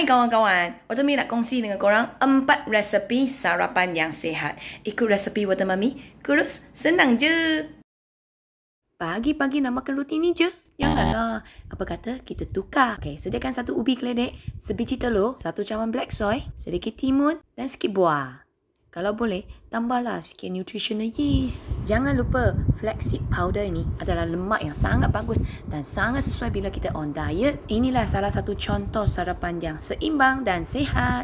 Hai kawan-kawan, waktu ni nak kongsi dengan korang empat resepi sarapan yang sehat. Ikut resepi waktu mami, kurus, senang je. Pagi-pagi nak makan roti ni je. Janganlah. Apa kata kita tukar. Okay, sediakan satu ubi keledek, sebiji telur, satu cawan black soy, sedikit timun dan sikit buah. Kalau boleh, tambahlah sikit nutritional yeast. Jangan lupa, flaxseed powder ini adalah lemak yang sangat bagus dan sangat sesuai bila kita on diet. Inilah salah satu contoh sarapan yang seimbang dan sehat.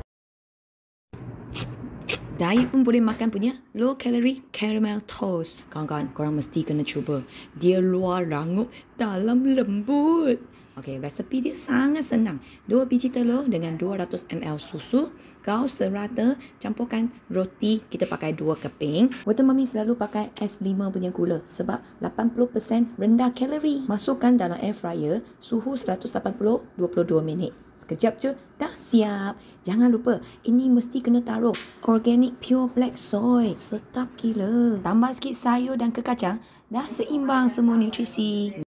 Diet pun boleh makan punya low calorie caramel toast. Kawan-kawan, korang mesti kena cuba. Dia luar rangup, dalam lembut. Okey, resepi dia sangat senang. Dua biji telur dengan 200 ml susu. Kau serata campurkan roti. Kita pakai dua keping. Water Mummy selalu pakai S5 punya gula sebab 80% rendah kalori. Masukkan dalam air fryer suhu 180 22 minit. Sekejap je, dah siap. Jangan lupa, ini mesti kena taruh organic pure black soy. Setap gila. Tambah sikit sayur dan kekacang, dah seimbang semua nutrisi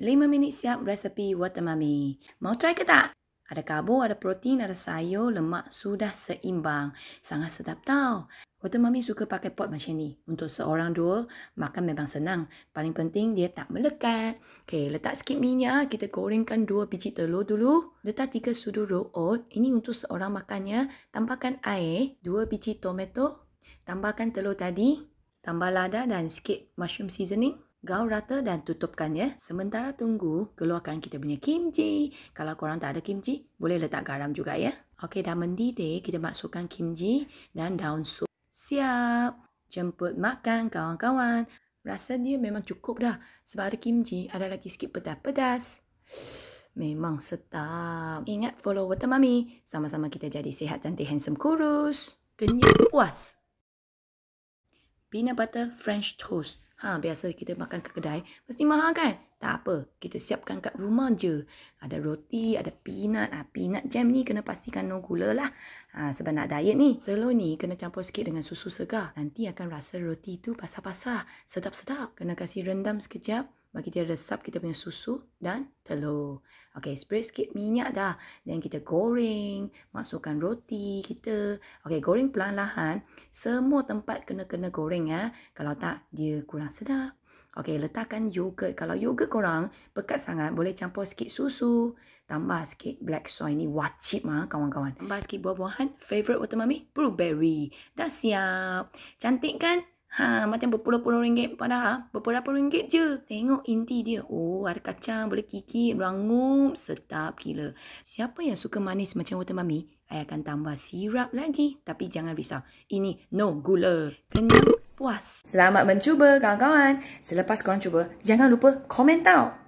lima minit siap resepi water watermami. Mau try ke tak? Ada karbo, ada protein, ada sayur, lemak sudah seimbang. Sangat sedap tau. Water Watermami suka pakai pot macam ni. Untuk seorang dua, makan memang senang. Paling penting dia tak melekat. Okay, letak sikit minyak. Kita gorengkan dua biji telur dulu. Letak tiga sudu raw root. Ini untuk seorang makannya. Tambahkan air, dua biji tomato. Tambahkan telur tadi. Tambah lada dan sikit mushroom seasoning. Gaul rata dan tutupkan ya. Sementara tunggu, keluarkan kita punya kimchi. Kalau korang tak ada kimchi, boleh letak garam juga ya. Okey, dah mendidih, kita masukkan kimchi dan daun sup. Siap! Jemput makan kawan-kawan. Rasa dia memang cukup dah. Sebab ada kimchi, ada lagi sikit pedas-pedas. Memang sedap. Ingat follow Water Mami. Sama-sama kita jadi sihat, cantik, handsome, kurus. Kenyang puas. Peanut butter french toast. Ha, biasa kita makan ke kedai, mesti mahal kan? Tak apa, kita siapkan kat rumah je. Ada roti, ada peanut. Ha, peanut jam ni kena pastikan no gula lah. Ha, sebab nak diet ni, telur ni kena campur sikit dengan susu segar. Nanti akan rasa roti tu pasah-pasah. Sedap-sedap. Kena kasih rendam sekejap bagi kita resap kita punya susu dan telur. Okay, spray sikit minyak dah. dan kita goreng, masukkan roti kita. Okay, goreng perlahan-lahan. Semua tempat kena-kena goreng ya. Kalau tak, dia kurang sedap. Okay, letakkan yogurt. Kalau yogurt korang pekat sangat, boleh campur sikit susu. Tambah sikit black soy ni wajib mah kawan-kawan. Tambah sikit buah-buahan. Favorite water mami, blueberry. Dah siap. Cantik kan? Ha, macam berpuluh-puluh ringgit. Padahal berapa ringgit je. Tengok inti dia. Oh, ada kacang, boleh kikik, rangup. Sedap gila. Siapa yang suka manis macam water mami? Saya akan tambah sirap lagi. Tapi jangan risau. Ini no gula. Kenyang puas. Selamat mencuba kawan-kawan. Selepas korang cuba, jangan lupa komen tau.